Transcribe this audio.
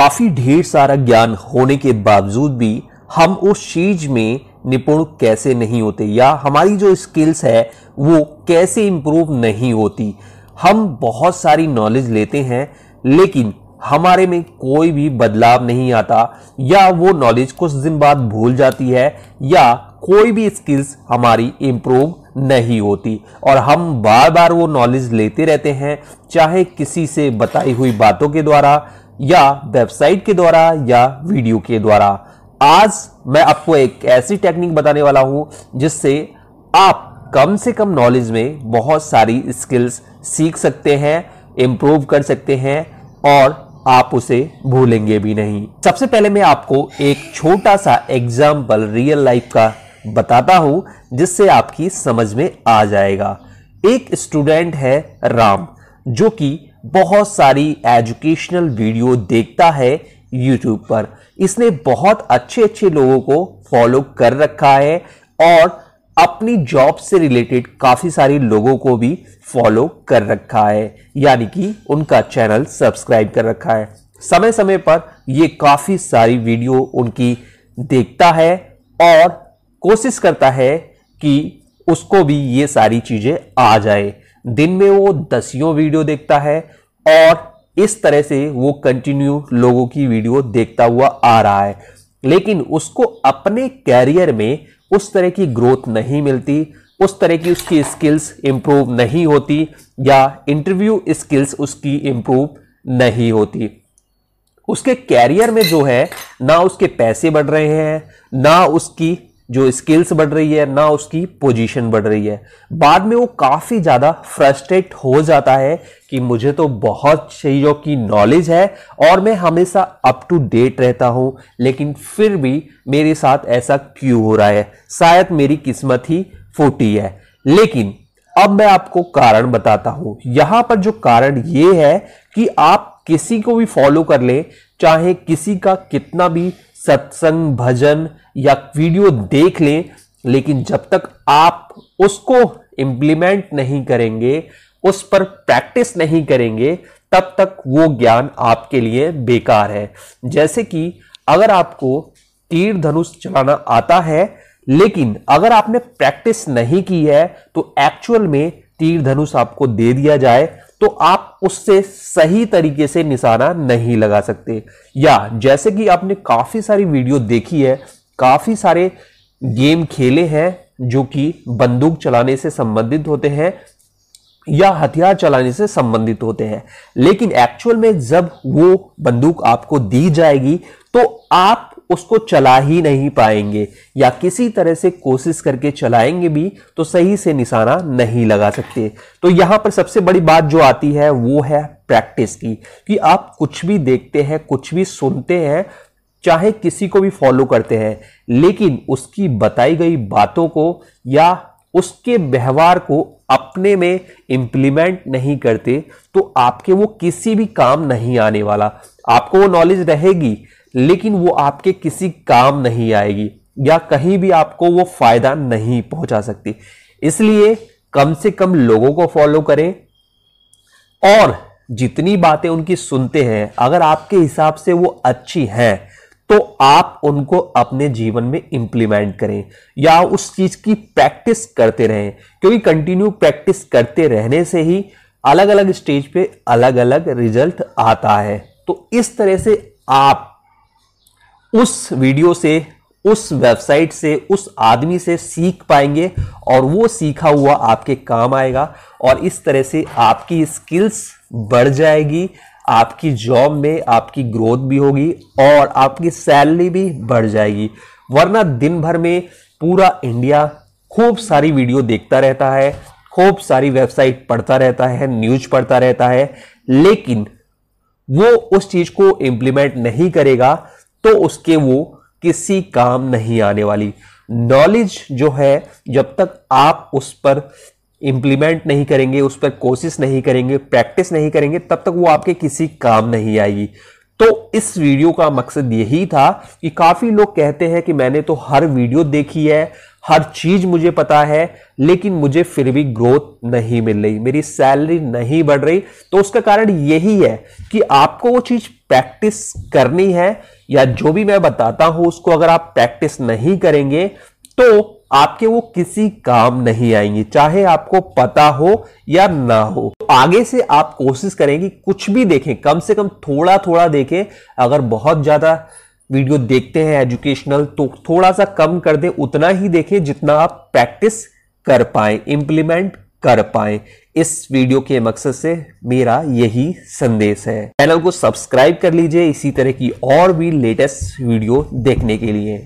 काफ़ी ढेर सारा ज्ञान होने के बावजूद भी हम उस चीज़ में निपुण कैसे नहीं होते या हमारी जो स्किल्स है वो कैसे इम्प्रूव नहीं होती हम बहुत सारी नॉलेज लेते हैं लेकिन हमारे में कोई भी बदलाव नहीं आता या वो नॉलेज कुछ दिन बाद भूल जाती है या कोई भी स्किल्स हमारी इम्प्रूव नहीं होती और हम बार बार वो नॉलेज लेते रहते हैं चाहे किसी से बताई हुई बातों के द्वारा या वेबसाइट के द्वारा या वीडियो के द्वारा आज मैं आपको एक ऐसी टेक्निक बताने वाला हूं जिससे आप कम से कम नॉलेज में बहुत सारी स्किल्स सीख सकते हैं इम्प्रूव कर सकते हैं और आप उसे भूलेंगे भी नहीं सबसे पहले मैं आपको एक छोटा सा एग्जाम्पल रियल लाइफ का बताता हूं जिससे आपकी समझ में आ जाएगा एक स्टूडेंट है राम जो कि बहुत सारी एजुकेशनल वीडियो देखता है यूट्यूब पर इसने बहुत अच्छे अच्छे लोगों को फॉलो कर रखा है और अपनी जॉब से रिलेटेड काफ़ी सारे लोगों को भी फॉलो कर रखा है यानी कि उनका चैनल सब्सक्राइब कर रखा है समय समय पर ये काफ़ी सारी वीडियो उनकी देखता है और कोशिश करता है कि उसको भी ये सारी चीज़ें आ जाए दिन में वो दसियों वीडियो देखता है और इस तरह से वो कंटिन्यू लोगों की वीडियो देखता हुआ आ रहा है लेकिन उसको अपने कैरियर में उस तरह की ग्रोथ नहीं मिलती उस तरह की उसकी स्किल्स इम्प्रूव नहीं होती या इंटरव्यू स्किल्स उसकी इम्प्रूव नहीं होती उसके कैरियर में जो है ना उसके पैसे बढ़ रहे हैं ना उसकी जो स्किल्स बढ़ रही है ना उसकी पोजीशन बढ़ रही है बाद में वो काफ़ी ज़्यादा फ्रस्ट्रेट हो जाता है कि मुझे तो बहुत चीज़ों की नॉलेज है और मैं हमेशा अप टू डेट रहता हूँ लेकिन फिर भी मेरे साथ ऐसा क्यों हो रहा है शायद मेरी किस्मत ही फूटी है लेकिन अब मैं आपको कारण बताता हूँ यहाँ पर जो कारण ये है कि आप किसी को भी फॉलो कर लें चाहे किसी का कितना भी सत्संग भजन या वीडियो देख लें लेकिन जब तक आप उसको इम्प्लीमेंट नहीं करेंगे उस पर प्रैक्टिस नहीं करेंगे तब तक वो ज्ञान आपके लिए बेकार है जैसे कि अगर आपको तीर धनुष चलाना आता है लेकिन अगर आपने प्रैक्टिस नहीं की है तो एक्चुअल में तीर धनुष आपको दे दिया जाए तो आप उससे सही तरीके से निशाना नहीं लगा सकते या जैसे कि आपने काफ़ी सारी वीडियो देखी है काफ़ी सारे गेम खेले हैं जो कि बंदूक चलाने से संबंधित होते हैं या हथियार चलाने से संबंधित होते हैं लेकिन एक्चुअल में जब वो बंदूक आपको दी जाएगी तो आप उसको चला ही नहीं पाएंगे या किसी तरह से कोशिश करके चलाएंगे भी तो सही से निशाना नहीं लगा सकते तो यहाँ पर सबसे बड़ी बात जो आती है वो है प्रैक्टिस की कि आप कुछ भी देखते हैं कुछ भी सुनते हैं चाहे किसी को भी फॉलो करते हैं लेकिन उसकी बताई गई बातों को या उसके व्यवहार को अपने में इम्प्लीमेंट नहीं करते तो आपके वो किसी भी काम नहीं आने वाला आपको वो नॉलेज रहेगी लेकिन वो आपके किसी काम नहीं आएगी या कहीं भी आपको वो फायदा नहीं पहुंचा सकती इसलिए कम से कम लोगों को फॉलो करें और जितनी बातें उनकी सुनते हैं अगर आपके हिसाब से वो अच्छी हैं तो आप उनको अपने जीवन में इंप्लीमेंट करें या उस चीज की प्रैक्टिस करते रहें क्योंकि कंटिन्यू प्रैक्टिस करते रहने से ही अलग अलग स्टेज पे अलग अलग रिजल्ट आता है तो इस तरह से आप उस वीडियो से उस वेबसाइट से उस आदमी से सीख पाएंगे और वो सीखा हुआ आपके काम आएगा और इस तरह से आपकी स्किल्स बढ़ जाएगी आपकी जॉब में आपकी ग्रोथ भी होगी और आपकी सैलरी भी बढ़ जाएगी वरना दिन भर में पूरा इंडिया खूब सारी वीडियो देखता रहता है खूब सारी वेबसाइट पढ़ता रहता है न्यूज पढ़ता रहता है लेकिन वो उस चीज को इम्प्लीमेंट नहीं करेगा तो उसके वो किसी काम नहीं आने वाली नॉलेज जो है जब तक आप उस पर इम्प्लीमेंट नहीं करेंगे उस पर कोशिश नहीं करेंगे प्रैक्टिस नहीं करेंगे तब तक वो आपके किसी काम नहीं आएगी तो इस वीडियो का मकसद यही था कि काफ़ी लोग कहते हैं कि मैंने तो हर वीडियो देखी है हर चीज मुझे पता है लेकिन मुझे फिर भी ग्रोथ नहीं मिल रही मेरी सैलरी नहीं बढ़ रही तो उसका कारण यही है कि आपको वो चीज प्रैक्टिस करनी है या जो भी मैं बताता हूं उसको अगर आप प्रैक्टिस नहीं करेंगे तो आपके वो किसी काम नहीं आएंगे चाहे आपको पता हो या ना हो तो आगे से आप कोशिश करें कि कुछ भी देखें कम से कम थोड़ा थोड़ा देखें अगर बहुत ज्यादा वीडियो देखते हैं एजुकेशनल तो थोड़ा सा कम कर दे उतना ही देखें जितना आप प्रैक्टिस कर पाए इम्प्लीमेंट कर पाए इस वीडियो के मकसद से मेरा यही संदेश है चैनल को सब्सक्राइब कर लीजिए इसी तरह की और भी लेटेस्ट वीडियो देखने के लिए